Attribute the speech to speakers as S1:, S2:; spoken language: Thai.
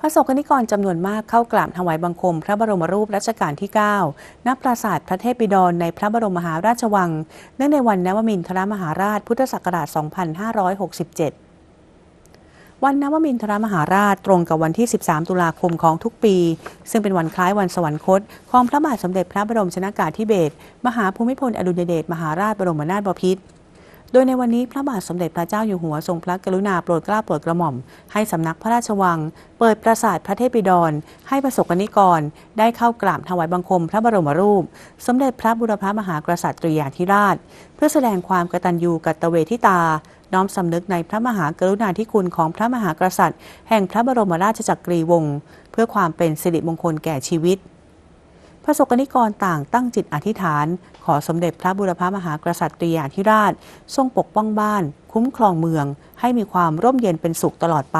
S1: พระสงฆ์นิกรจำนวนมากเข้ากราบถวายบังคม พระบรมรูป รัชกาลที่9ณปราสาทพระเทพบิดร ในพระบรมมหาราชวัง เนื่องในวันนวมินทรมหาราช พุทธศักราช2567 วันนวมินทรมหาราชตรงกับวันที่ 13 ตุลาคมของทุกปี ซึ่งเป็นวันคล้ายวันสวรรคตของพระบาทสมเด็จพระบรมชนากาธิเบศร มหาภูมิพลอดุลยเดช มหาราชบรมนาถบพิตรโดยในวันนี้พระบาทสมเด็จพระเจ้าอยู่หัวทรงพระกรุณาโปรดเกล้าโปรดกระหม่อมให้สำนักพระราชวัง เปิดปราสาทพระเทพบิดร ให้ประสบกนิกร ได้เข้ากราบถวายบังคม พระบรมรูปสมเด็จพระบุรพมหากษัตริยาธิราช เพื่อแสดงความกตัญญูกตเวทิตา น้อมสำนึกในพระมหากรุณาธิคุณของพระมหากษัตริย์ แห่งพระบรมราชจักรีวงศ์เพื่อความเป็นสิริมงคลแก่ชีวิตพระสกนิกรต่างตั้งจิตอธิษฐาน ขอสมเด็จพระบุรพามหากษัตริยาธิราช ทรงปกป้องบ้าน คุ้มครองเมือง ให้มีความร่มเย็นเป็นสุขตลอดไป